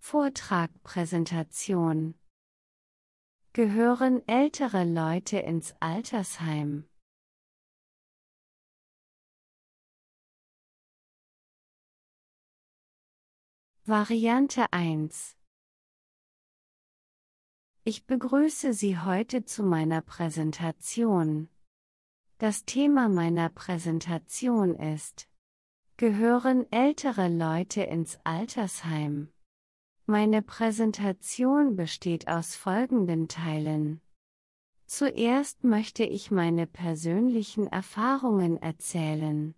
Vortrag Präsentation Gehören ältere Leute ins Altersheim? Variante 1 Ich begrüße Sie heute zu meiner Präsentation. Das Thema meiner Präsentation ist Gehören ältere Leute ins Altersheim? Meine Präsentation besteht aus folgenden Teilen. Zuerst möchte ich meine persönlichen Erfahrungen erzählen.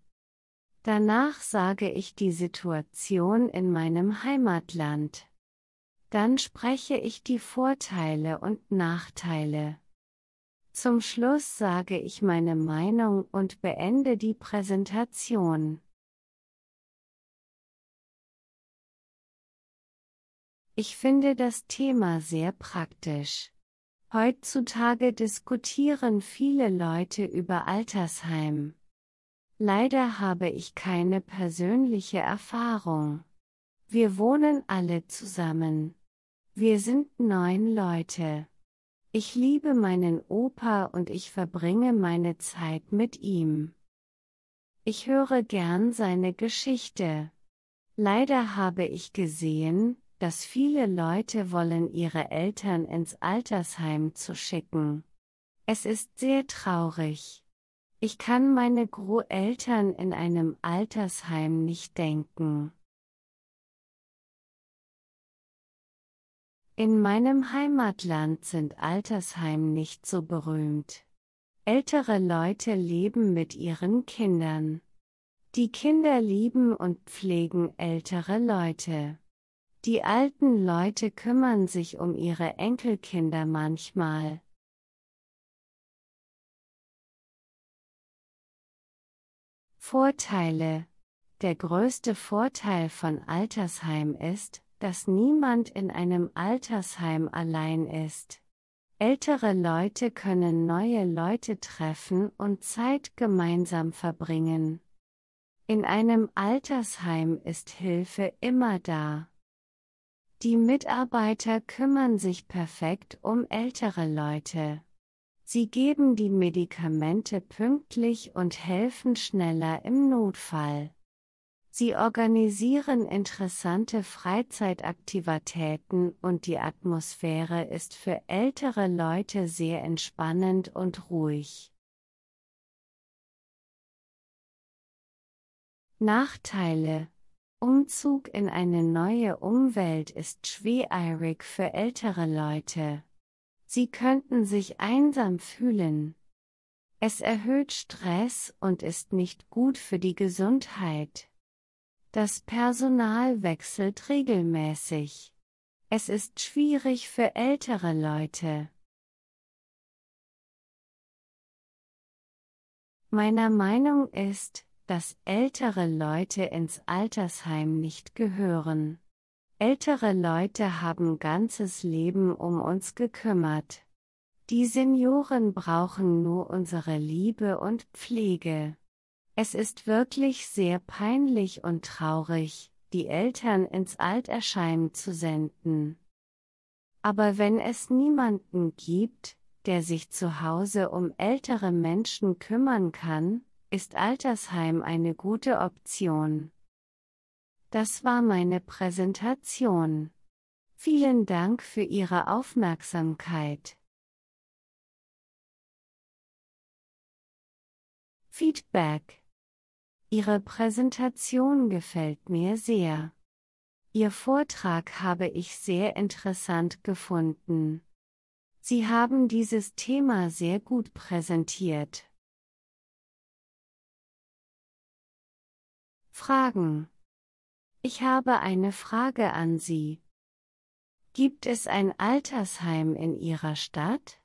Danach sage ich die Situation in meinem Heimatland. Dann spreche ich die Vorteile und Nachteile. Zum Schluss sage ich meine Meinung und beende die Präsentation. Ich finde das Thema sehr praktisch. Heutzutage diskutieren viele Leute über Altersheim. Leider habe ich keine persönliche Erfahrung. Wir wohnen alle zusammen. Wir sind neun Leute. Ich liebe meinen Opa und ich verbringe meine Zeit mit ihm. Ich höre gern seine Geschichte. Leider habe ich gesehen, dass viele Leute wollen ihre Eltern ins Altersheim zu schicken. Es ist sehr traurig. Ich kann meine Großeltern in einem Altersheim nicht denken. In meinem Heimatland sind Altersheim nicht so berühmt. Ältere Leute leben mit ihren Kindern. Die Kinder lieben und pflegen ältere Leute. Die alten Leute kümmern sich um ihre Enkelkinder manchmal. Vorteile Der größte Vorteil von Altersheim ist, dass niemand in einem Altersheim allein ist. Ältere Leute können neue Leute treffen und Zeit gemeinsam verbringen. In einem Altersheim ist Hilfe immer da. Die Mitarbeiter kümmern sich perfekt um ältere Leute. Sie geben die Medikamente pünktlich und helfen schneller im Notfall. Sie organisieren interessante Freizeitaktivitäten und die Atmosphäre ist für ältere Leute sehr entspannend und ruhig. Nachteile Umzug in eine neue Umwelt ist schwierig für ältere Leute. Sie könnten sich einsam fühlen. Es erhöht Stress und ist nicht gut für die Gesundheit. Das Personal wechselt regelmäßig. Es ist schwierig für ältere Leute. Meiner Meinung ist, dass ältere Leute ins Altersheim nicht gehören. Ältere Leute haben ganzes Leben um uns gekümmert. Die Senioren brauchen nur unsere Liebe und Pflege. Es ist wirklich sehr peinlich und traurig, die Eltern ins Altersheim zu senden. Aber wenn es niemanden gibt, der sich zu Hause um ältere Menschen kümmern kann, ist Altersheim eine gute Option. Das war meine Präsentation. Vielen Dank für Ihre Aufmerksamkeit. Feedback Ihre Präsentation gefällt mir sehr. Ihr Vortrag habe ich sehr interessant gefunden. Sie haben dieses Thema sehr gut präsentiert. Fragen. Ich habe eine Frage an Sie. Gibt es ein Altersheim in Ihrer Stadt?